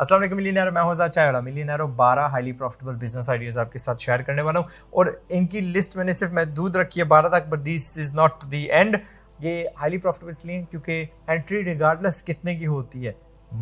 असल मिलीनियर मैं हूँ चाहला मिलीनियर बारह हाईली प्रॉफिटेबल बिजनेस आइडियाज आपके साथ शेयर करने वाला हूँ और इनकी लिस्ट मैंने सिर्फ महदूद रखी है बारह तक but this is not the end ये हाईली प्रॉफिटेबल इसलिए क्योंकि एंट्री रिगार्डलेस कितने की होती है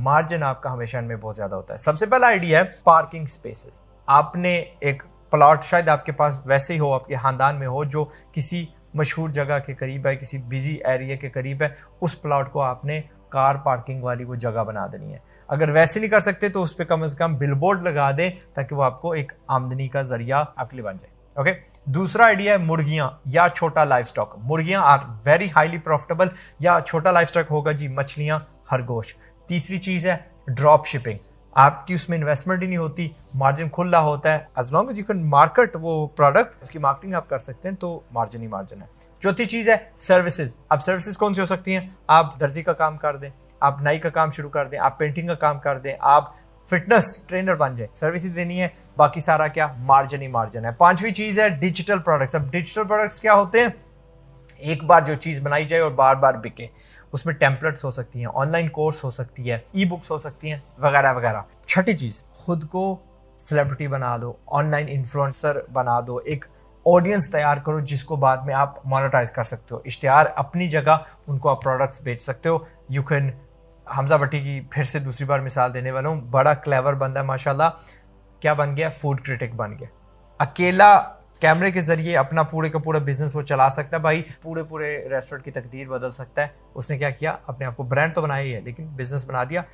मार्जिन आपका हमेशा इनमें बहुत ज्यादा होता है सबसे पहला आइडिया है पार्किंग स्पेसेस आपने एक प्लॉट शायद आपके पास वैसे ही हो आपके खानदान में हो जो किसी मशहूर जगह के करीब है किसी बिजी एरिया के करीब है उस प्लॉट को आपने कार पार्किंग वाली वो जगह बना देनी है अगर वैसे नहीं कर सकते तो उस पर कम से कम बिल बोर्ड लगा दें ताकि वो आपको एक आमदनी का जरिया आपके लिए बन जाए ओके दूसरा आइडिया है मुर्गियां या छोटा लाइफ स्टॉक मुर्गियां आर वेरी हाईली प्रॉफिटेबल या छोटा लाइफ स्टॉक होगा जी मछलियां खरगोश तीसरी चीज है ड्रॉप शिपिंग आपकी उसमें इन्वेस्टमेंट ही नहीं होती मार्जिन खुला होता है as long as you can market वो प्रोडक्ट उसकी मार्केटिंग आप कर सकते हैं तो मार्जिन ही मार्जिन है चौथी चीज़ है सर्विसेज अब सर्विसेज कौन सी हो सकती हैं आप दर्जी का काम कर दें आप नाई का काम शुरू कर दें आप पेंटिंग का काम कर दें आप फिटनेस ट्रेनर बन जाए सर्विस ही देनी है बाकी सारा क्या मार्जिन ही मार्जिन है पांचवी चीज़ है डिजिटल प्रोडक्ट्स अब डिजिटल प्रोडक्ट्स क्या होते हैं एक बार जो चीज़ बनाई जाए और बार बार बिके उसमें टेम्पलेट्स हो सकती हैं ऑनलाइन कोर्स हो सकती है ई बुक्स हो सकती हैं वगैरह वगैरह छठी चीज़ खुद को सेलिब्रिटी बना दो ऑनलाइन इन्फ्लुएंसर बना दो एक ऑडियंस तैयार करो जिसको बाद में आप मोनेटाइज कर सकते हो इश्तहार अपनी जगह उनको आप प्रोडक्ट्स बेच सकते हो यू कैन हमजा भट्टी की फिर से दूसरी बार मिसाल देने वाला हूँ बड़ा क्लेवर बंदा है माशाल्लाह क्या बन गया फूड क्रिटिक बन गया अकेला कैमरे के जरिए अपना पूरे का पूरा बिजनेस वो चला सकता है भाई पूरे पूरे रेस्टोरेंट की तकदीर बदल सकता है उसने क्या किया अपने आप को ब्रांड तो बनाया ही है लेकिन बिजनेस बना दिया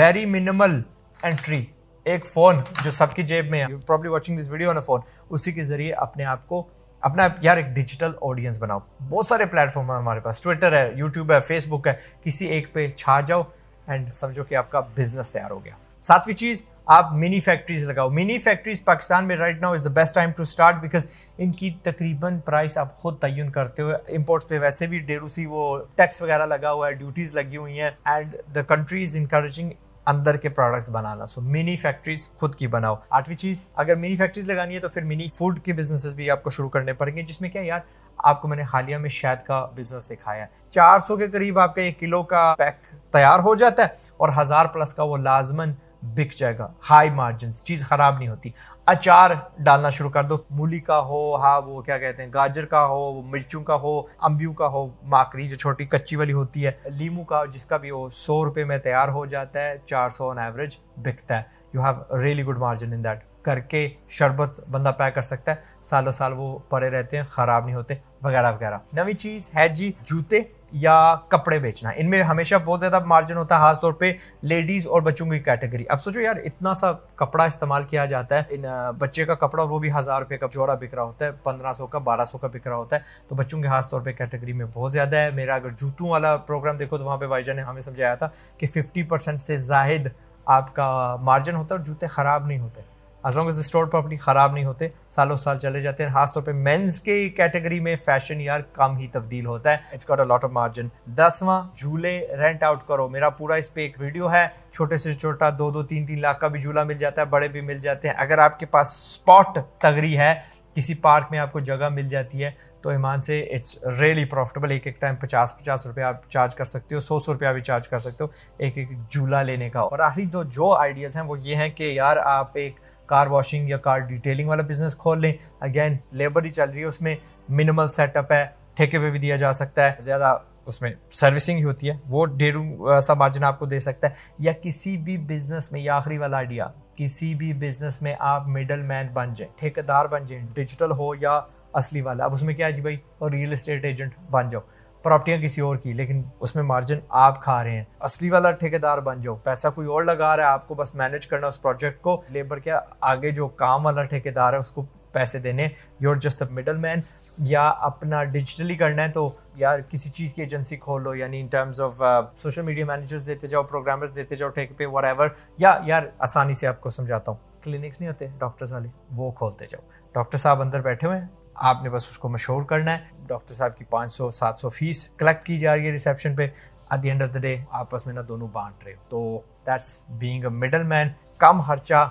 वेरी मिनिमल एंट्री एक फ़ोन जो सबकी जेब में है probably watching this video on a phone उसी के ज़रिए अपने आप को अपना यार एक डिजिटल ऑडियंस बनाओ बहुत सारे प्लेटफॉर्म है हमारे पास ट्विटर है यूट्यूब है फेसबुक है किसी एक पे छा जाओ एंड समझो कि आपका बिजनेस तैयार हो गया सातवीं चीज़ आप मिनी फैक्ट्रीज लगाओ मिनी फैक्ट्रीज पाकिस्तान में right now is the best time to start because इनकी तकरीबन प्राइस आप खुद तयन करते हो इम्पोर्ट्स पे वैसे भी डेरूसी वो टैक्स वगैरह लगा हुआ है ड्यूटीज़ लगी हुई हैं and the country is encouraging अंदर के प्रोडक्ट्स बनाना सो मिनी फैक्ट्रीज खुद की बनाओ आठवीं चीज़ अगर मिनी फैक्ट्रीज लगानी है तो फिर मिनी फूड के बिजनेस भी आपको शुरू करने पड़ेंगे जिसमें क्या यार आपको मैंने हालिया में शायद का बिजनेस दिखाया चार सौ के करीब आपका एक किलो का पैक तैयार हो जाता है और हज़ार प्लस का वो लाजमन बिक जाएगा हाई मार्जिन चीज़ ख़राब नहीं होती अचार डालना शुरू कर दो मूली का हो हाँ वो क्या कहते हैं गाजर का हो मिर्चों का हो अम्बियों का हो माकरी जो छोटी कच्ची वाली होती है लीमू का जिसका भी हो सौ रुपये में तैयार हो जाता है चार सौ ऑन एवरेज बिकता है you have really good margin in that करके शरबत बंदा पैक कर सकता है सालों साल वो पड़े रहते हैं ख़राब नहीं होते वगैरह वगैरह नवी चीज़ है जी जूते या कपड़े बेचना इनमें हमेशा बहुत ज़्यादा मार्जिन होता है खासतौर पे लेडीज़ और बच्चों की कैटेगरी अब सोचो यार इतना सा कपड़ा इस्तेमाल किया जाता है इन बच्चे का कपड़ा वो भी हज़ार रुपये का जोड़ा बिक रहा होता है पंद्रह सौ का बारह सौ का बिक रहा होता है तो बच्चों के खासतौर पर कैटेगरी में बहुत ज़्यादा है मेरा अगर जूतों वाला प्रोग्राम देखो तो वहाँ पर भाईजान ने हमें समझाया था कि फिफ्टी से जायद आपका मार्जिन होता है और जूते ख़राब नहीं होते as long as store property ख़राब नहीं होते सालों साल चले जाते हैं खासतौर पर मेन्स के कैटेगरी में फैशन यार कम ही तब्दील होता है it's got a lot of margin दसवां झूले रेंट आउट करो मेरा पूरा इस पर एक वीडियो है छोटे से छोटा दो दो तीन तीन लाख का भी झूला मिल जाता है बड़े भी मिल जाते हैं अगर आपके पास स्पॉट तगड़ी है किसी पार्क में आपको जगह मिल जाती है तो ईमान से इट्स रियली प्रॉफिटेबल एक एक टाइम पचास पचास रुपये आप चार्ज कर सकते हो सौ सौ रुपया भी चार्ज कर सकते हो एक एक झूला लेने का और आखिरी दो जो आइडियाज़ हैं वो ये हैं कि यार आप एक कार वॉशिंग या कार डिटेलिंग वाला बिजनेस खोल लें अगेन लेबर ही चल रही है उसमें मिनिमल सेटअप है ठेके पे भी दिया जा सकता है ज़्यादा उसमें सर्विसिंग ही होती है वो ढेरों सा मार्जिन आपको दे सकता है या किसी भी बिजनेस में ये आखिरी वाला आइडिया किसी भी बिजनेस में आप मिडल मैन बन जाए ठेकेदार बन जाए डिजिटल हो या असली वाला अब उसमें क्या है जी भाई और रियल इस्टेट एजेंट बन जाओ प्रॉपर्टियाँ किसी और की लेकिन उसमें मार्जिन आप खा रहे हैं असली वाला ठेकेदार बन जाओ पैसा कोई और लगा रहा है आपको बस मैनेज करना उस प्रोजेक्ट को लेबर के आगे जो काम वाला ठेकेदार है उसको पैसे देने your just a middle man या अपना डिजिटली करना है तो यार किसी चीज़ की एजेंसी खोल लो यानी in terms of social media managers देते जाओ प्रोग्रामर्स देते जाओ ठेके पे वर एवर या यार आसानी से आपको समझाता हूँ क्लिनिक्स नहीं होते डॉक्टर्स वाले वो खोलते जाओ डॉक्टर साहब अंदर बैठे हुए हैं आपने बस उसको मशहूर करना है डॉक्टर साहब की 500 700 फीस कलेक्ट की जा रही है रिसेप्शन पे at the end of the day आपस में ना दोनों बांट रहे हो तो that's being a middle man कम खर्चा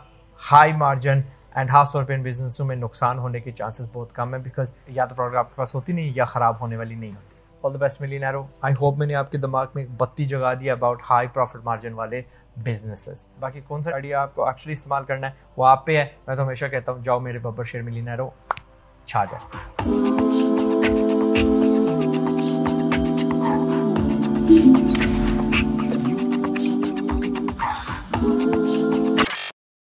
हाई मार्जिन एंड खास तौर पर इन बिजनेसों में नुकसान होने के चांसेस बहुत कम है बिकॉज या तो प्रोडक्ट आपके पास होती नहीं या ख़राब होने वाली नहीं होती ऑल द बेस्ट मिली नैरो आई होप मैंने आपके दिमाग में एक बत्ती जगा दी अबाउट हाई प्रॉफिट मार्जिन वाले बिजनेसेस बाकी कौन सा आइडिया आपको एक्चुअली इस्तेमाल करना है वो आप पे है मैं तो हमेशा कहता हूँ जाओ मेरे बब्बर शेर मिली नैरो छा जाए